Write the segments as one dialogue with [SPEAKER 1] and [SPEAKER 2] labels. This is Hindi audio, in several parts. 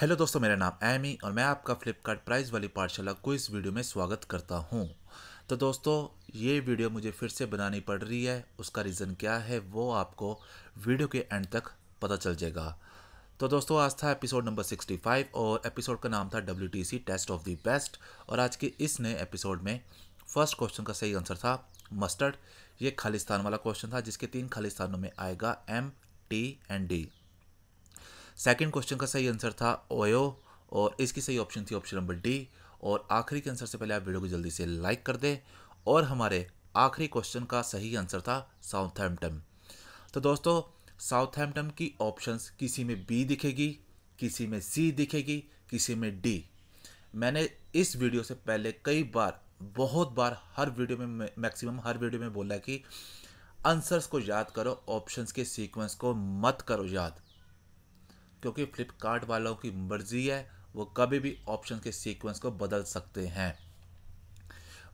[SPEAKER 1] हेलो दोस्तों मेरा नाम एमी और मैं आपका फ्लिपकार्ट प्राइस वाली पाठशाला को इस वीडियो में स्वागत करता हूं तो दोस्तों ये वीडियो मुझे फिर से बनानी पड़ रही है उसका रीज़न क्या है वो आपको वीडियो के एंड तक पता चल जाएगा तो दोस्तों आज था एपिसोड नंबर 65 और एपिसोड का नाम था W test of the best और आज के इस नए एपिसोड में फर्स्ट क्वेश्चन का सही आंसर था मस्टर्ड ये खालिस्तान वाला क्वेश्चन था जिसके तीन खालिस्तानों में आएगा M T and D second question का सही आंसर था ओयो और इसकी सही ऑप्शन थी ऑप्शन नंबर डी और आखिरी के आंसर से पहले आप वीडियो को जल्दी से लाइक कर दें और हमारे आखिरी क्वेश्चन का सही आंसर था साउथहैम्पटन तो दोस्तों साउथहैम्पटन की ऑप्शंस किसी में बी दिखेगी किसी में सी दिखेगी किसी में डी मैंने इस वीडियो से पहले कई बार बहुत बार हर वीडियो में मैक्सिमम हर वीडियो में बोला कि आंसर्स को याद करो ऑप्शंस के सीक्वेंस को मत करो याद क्योंकि फ्लिपकार्ट वालों की मर्जी है वो कभी भी ऑप्शन के सीक्वेंस को बदल सकते हैं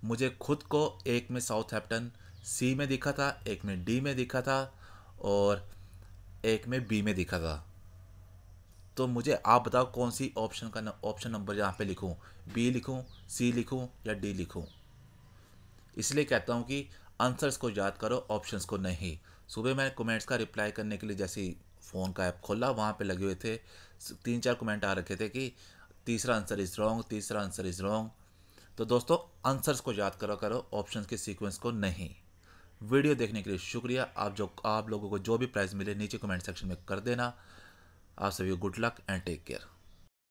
[SPEAKER 1] मुझे खुद को एक में साउथ हैप्टन सी में दिखा था एक में डी में दिखा था और एक में बी में दिखा था तो मुझे आप बताओ कौन सी ऑप्शन का ऑप्शन नंबर यहाँ पे लिखूँ बी लिखूँ सी लिखूँ या डी लिखूँ इसलिए कहता हूँ कि आंसर्स को याद करो ऑप्शंस को नहीं सुबह मैं कमेंट्स का रिप्लाई करने के लिए जैसे फ़ोन का ऐप खोला वहाँ पे लगे हुए थे तीन चार कमेंट आ रखे थे कि तीसरा आंसर इज़ रॉन्ग तीसरा आंसर इज़ रॉन्ग तो दोस्तों आंसर्स को याद करो करो ऑप्शन के सीक्वेंस को नहीं वीडियो देखने के लिए शुक्रिया आप जो आप लोगों को जो भी प्राइज़ मिले नीचे कमेंट सेक्शन में कर देना आप सभी good luck and take care